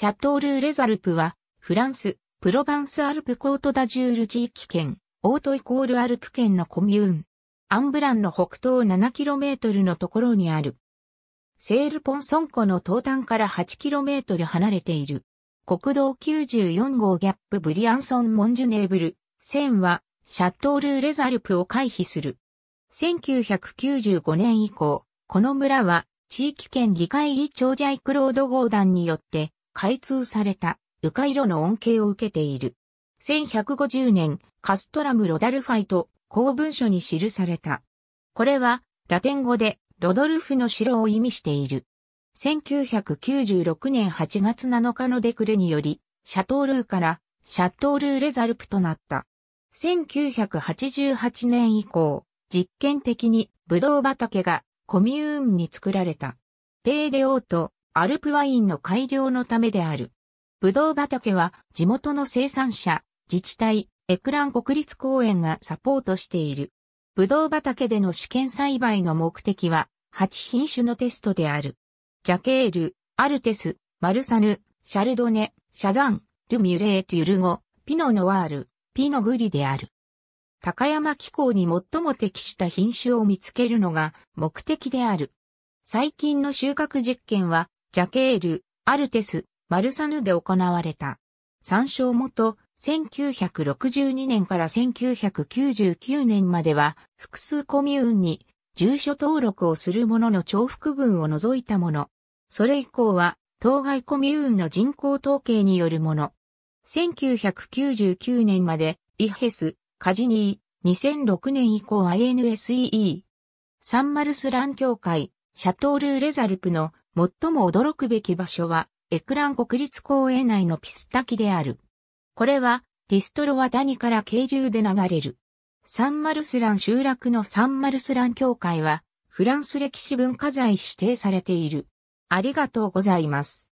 シャトールーレザルプは、フランス、プロバンスアルプコートダジュール地域圏、オートイコールアルプ圏のコミューン。アンブランの北東 7km のところにある。セールポンソン湖の東端から 8km 離れている。国道94号ギャップブリアンソン・モンジュネーブル、線は、シャトールーレザルプを回避する。1995年以降、この村は、地域圏議会議長ジャイクロード号団によって、開通された、迂回路の恩恵を受けている。1150年、カストラム・ロダルファイと公文書に記された。これは、ラテン語で、ロドルフの城を意味している。1996年8月7日のデクレにより、シャトールーから、シャトールーレザルプとなった。1988年以降、実験的にブドウ畑がコミューンに作られた。ペーデオート、アルプワインの改良のためである。ブドウ畑は地元の生産者、自治体、エクラン国立公園がサポートしている。ブドウ畑での試験栽培の目的は8品種のテストである。ジャケール、アルテス、マルサヌ、シャルドネ、シャザン、ルミュレートゥルゴ、ピノノワール、ピノグリである。高山気候に最も適した品種を見つけるのが目的である。最近の収穫実験はジャケール、アルテス、マルサヌで行われた。参照元、1962年から1999年までは、複数コミューンに、住所登録をする者の重複分を除いたもの。それ以降は、当該コミューンの人口統計によるもの。1999年まで、イヘス、カジニー、2006年以降 INSEE、サンマルスラン協会、シャトールーレザルプの最も驚くべき場所は、エクラン国立公園内のピスタキである。これは、ディストロワ谷から渓流で流れる。サンマルスラン集落のサンマルスラン教会は、フランス歴史文化財指定されている。ありがとうございます。